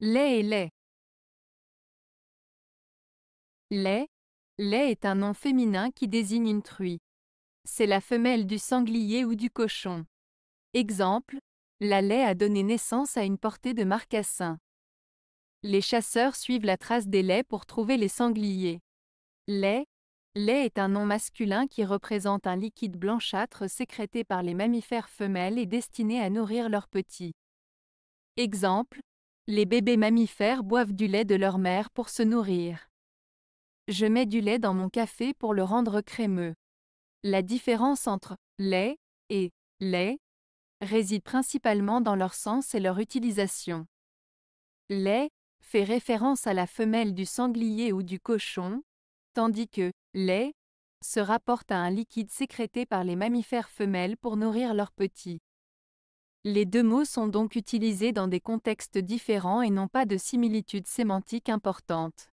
Lait et lait. Lait. Lait est un nom féminin qui désigne une truie. C'est la femelle du sanglier ou du cochon. Exemple, la lait a donné naissance à une portée de marcassin. Les chasseurs suivent la trace des laits pour trouver les sangliers. Lait. Lait est un nom masculin qui représente un liquide blanchâtre sécrété par les mammifères femelles et destiné à nourrir leurs petits. Exemple, les bébés mammifères boivent du lait de leur mère pour se nourrir. Je mets du lait dans mon café pour le rendre crémeux. La différence entre lait et lait réside principalement dans leur sens et leur utilisation. Lait fait référence à la femelle du sanglier ou du cochon, tandis que lait se rapporte à un liquide sécrété par les mammifères femelles pour nourrir leurs petits. Les deux mots sont donc utilisés dans des contextes différents et n'ont pas de similitude sémantique importante.